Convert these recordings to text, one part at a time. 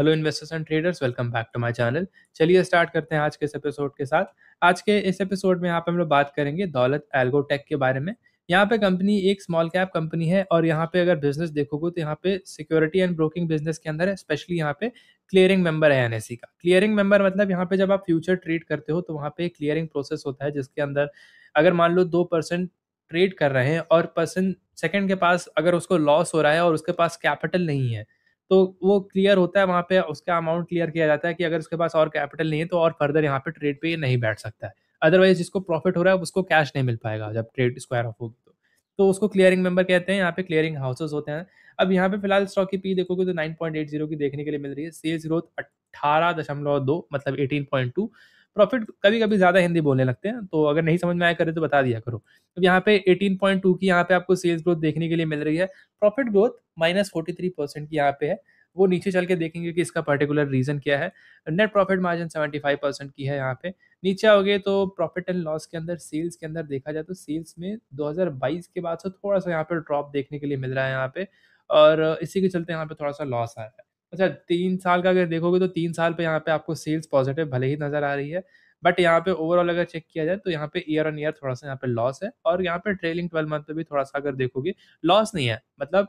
hello investors and traders welcome back to my channel चलिए start करते हैं आज के इस एपिसोड के साथ आज के इस एपिसोड में यहाँ पे हम लोग बात करेंगे दौलत एल्गोटेक के बारे में यहाँ पे कंपनी एक स्मॉल कैप कंपनी है और यहाँ पे अगर बिजनेस देखोगे तो यहाँ पे सिक्योरिटी एंड ब्रोकिंग बिजनेस के अंदर है स्पेशली यहाँ पे क्लियरिंग मेंबर है एन e का क्लियरिंग मेंबर मतलब यहाँ पे जब आप फ्यूचर ट्रेड करते हो तो वहाँ पे क्लियरिंग प्रोसेस होता है जिसके अंदर अगर मान लो दो परसेंट ट्रेड कर रहे हैं और पर्सन सेकेंड के पास अगर उसको लॉस हो रहा है और उसके पास कैपिटल नहीं है तो वो क्लियर होता है वहाँ पे उसका अमाउंट क्लियर किया जाता है कि अगर उसके पास और कैपिटल नहीं है तो और फर्दर यहाँ पे ट्रेड पे नहीं बैठ सकता है अदरवाइज जिसको प्रॉफिट हो रहा है उसको कैश नहीं मिल पाएगा जब ट्रेड स्क्वायर ऑफ होगी तो तो उसको क्लियरिंग मेंबर कहते हैं यहाँ पे क्लियरिंग हाउसेज होते हैं अब यहाँ पे फिलहाल स्टॉक की पी देखोगे तो नाइन पॉइंट एट जीरो की देखने के लिए मिल रही है सेल्स ग्रोथ अट्ठारह दशमलव दो मतलब एटीन पॉइंट टू प्रॉफिट कभी कभी ज़्यादा हिंदी बोलने लगते हैं तो अगर नहीं समझ में आया करे तो बता दिया करो अब यहाँ पे टू की यहाँ पे आपको सेल्स ग्रोथ देखने के लिए मिल रही है profit growth minus forty three percent की यहाँ पे है वो नीचे चल के देखेंगे कि इसका पर्टिकुलर रीज़न क्या है net profit margin seventy five percent की है यहाँ पे नीचे आओगे तो प्रॉफिट एंड लॉस के अंदर सेल्स के अंदर देखा जाए तो सेल्स में दो हजार बाईस के बाद से थोड़ा सा यहाँ पे ड्रॉप देखने के लिए मिल रहा है यहाँ पे और इसी के चलते यहाँ पे थोड़ा सा लॉस आ रहा है अच्छा तीन साल का अगर देखोगे तो तीन साल पे यहाँ पे आपको सेल्स पॉजिटिव भले ही नज़र आ रही है बट यहाँ पे ओवरऑल अगर चेक किया जाए तो यहाँ पे ईयर ऑन ईयर थोड़ा सा यहाँ पे लॉस है और यहाँ पे ट्रेलिंग ट्वेल्व मंथ पे भी थोड़ा सा अगर देखोगे लॉस नहीं है मतलब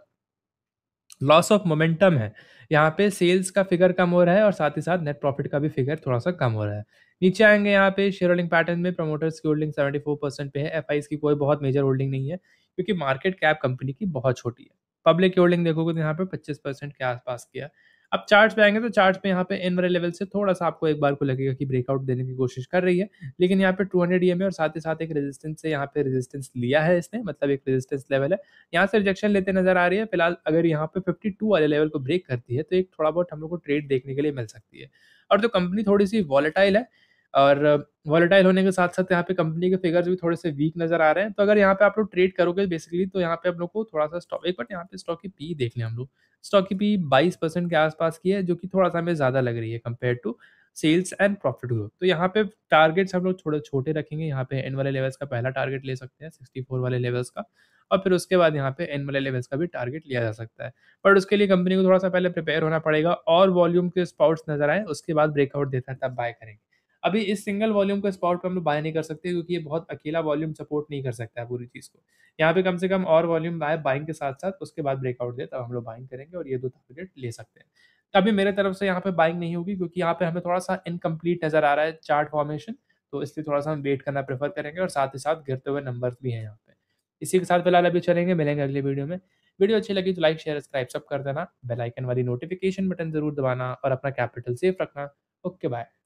लॉस ऑफ मोमेंटम है यहाँ पे सेल्स का फिगर कम हो रहा है और साथ ही साथ नेट प्रॉफिट का भी फिगर थोड़ा सा कम हो रहा है नीचे आएंगे यहाँ पे शेयर होल्डिंग पैटर्न में प्रमोटर्स की होल्डिंग सेवेंटी फोर परसेंट पे है एफ की कोई बहुत मेजर होल्डिंग नहीं है क्योंकि मार्केट कैप कंपनी की बहुत छोटी है पब्लिक की होल्डिंग देखोगे तो यहाँ पे पच्चीस परसेंट के आसपास किया अब चार्ट पे आएंगे तो चार्ट पे यहाँ पे एन वाले लेवल से थोड़ा सा आपको एक बार को लगेगा कि ब्रेकआउट देने की कोशिश कर रही है लेकिन यहाँ पे टू हंड्रेड ई और साथ ही साथ एक रेजिस्टेंस से यहाँ पे रेजिस्टेंस लिया है इसने मतलब एक रेजिस्टेंस लेवल है यहाँ से रिजेक्शन लेते नजर आ रही है फिलहाल अगर यहाँ पे फिफ्टी वाले लेवल को ब्रेक करती है तो एक थोड़ा बहुत हम लोग को ट्रेड देखने के लिए मिल सकती है और जो तो कंपनी थोड़ी सी वॉलेटाइल है और वॉलेटाइल होने के साथ साथ यहाँ पे कंपनी के फिगर्स भी थोड़े से वीक नजर आ रहे हैं तो अगर यहाँ पे आप लोग ट्रेड करोगे बेसिकली तो यहाँ पे आप लोग को थोड़ा सा स्टॉक एक बट यहाँ पे स्टॉक की पी देख लें हम लोग स्टॉक की पी बाईस परसेंट के आसपास की है जो कि थोड़ा सा हमें ज़्यादा लग रही है compare to sales and profit growth तो यहाँ पे टारगेट्स हम लोग थोड़े छोटे रखेंगे यहाँ पे एन वाले लेवल्स का पहला टारगेट ले सकते हैं सिक्सटी फोर वाले लेवल्स का और फिर उसके बाद यहाँ पे एन वाले लेवल्स का भी टारगेट लिया जा सकता है बट उसके लिए कंपनी को थोड़ा सा पहले प्रिपेयर होना पड़ेगा और वॉल्यूम के स्पॉट्स नजर आए उसके बाद ब्रेकआउट देता है तब बाय करेंगे अभी इस सिंगल वॉल्यूम को स्पॉट पर हम लोग बाय नहीं कर सकते क्योंकि ये बहुत अकेला वॉल्यूम सपोर्ट नहीं कर सकता है पूरी चीज़ को यहाँ पे कम से कम और वॉल्यूम आए बाइंग के साथ साथ उसके बाद ब्रेकआउट दे तब हम लोग बाइंग करेंगे और ये दो टारगेट ले सकते हैं तभी मेरे तरफ से यहाँ पे बाइंग नहीं होगी क्योंकि यहाँ पे हमें थोड़ा सा इनकम्प्लीट नज़र आ रहा है चार्ट फॉर्मेशन तो इसलिए थोड़ा सा हम वेट करना प्रेफर करेंगे और साथ ही साथ गिरते हुए नंबर भी हैं यहाँ पे इसी के साथ फिलहाल अभी चलेंगे मिलेंगे अगले वीडियो में वीडियो अच्छी लगी तो लाइक शेयर सब्सक्राइब सब कर देना बेलाइकन वाली नोटिफिकेशन बटन जरूर दबाना और अपना कैपिटल सेफ रखना ओके बाय